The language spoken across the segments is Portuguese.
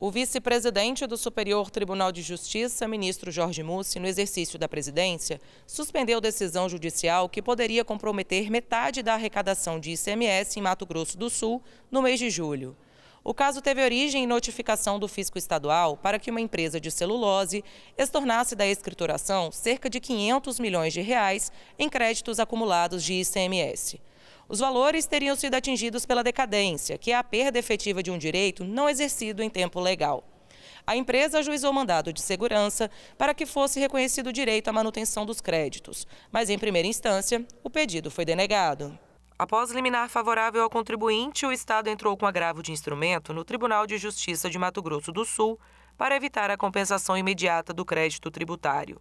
O vice-presidente do Superior Tribunal de Justiça, ministro Jorge Mussi, no exercício da presidência, suspendeu decisão judicial que poderia comprometer metade da arrecadação de ICMS em Mato Grosso do Sul no mês de julho. O caso teve origem em notificação do fisco estadual para que uma empresa de celulose estornasse da escrituração cerca de 500 milhões de reais em créditos acumulados de ICMS. Os valores teriam sido atingidos pela decadência, que é a perda efetiva de um direito não exercido em tempo legal. A empresa ajuizou mandado de segurança para que fosse reconhecido o direito à manutenção dos créditos, mas em primeira instância, o pedido foi denegado. Após liminar favorável ao contribuinte, o Estado entrou com agravo de instrumento no Tribunal de Justiça de Mato Grosso do Sul para evitar a compensação imediata do crédito tributário.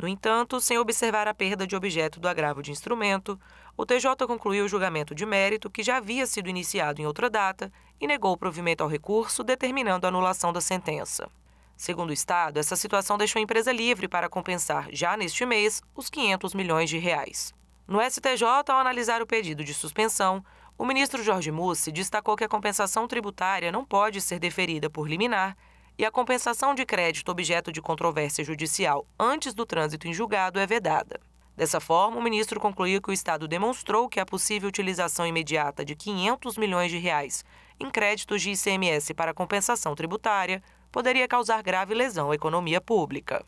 No entanto, sem observar a perda de objeto do agravo de instrumento, o TJ concluiu o julgamento de mérito que já havia sido iniciado em outra data e negou o provimento ao recurso, determinando a anulação da sentença. Segundo o Estado, essa situação deixou a empresa livre para compensar, já neste mês, os 500 milhões de reais. No STJ, ao analisar o pedido de suspensão, o ministro Jorge Mussi destacou que a compensação tributária não pode ser deferida por liminar e a compensação de crédito objeto de controvérsia judicial antes do trânsito em julgado é vedada. Dessa forma, o ministro concluiu que o Estado demonstrou que a possível utilização imediata de 500 milhões de reais em créditos de ICMS para compensação tributária poderia causar grave lesão à economia pública.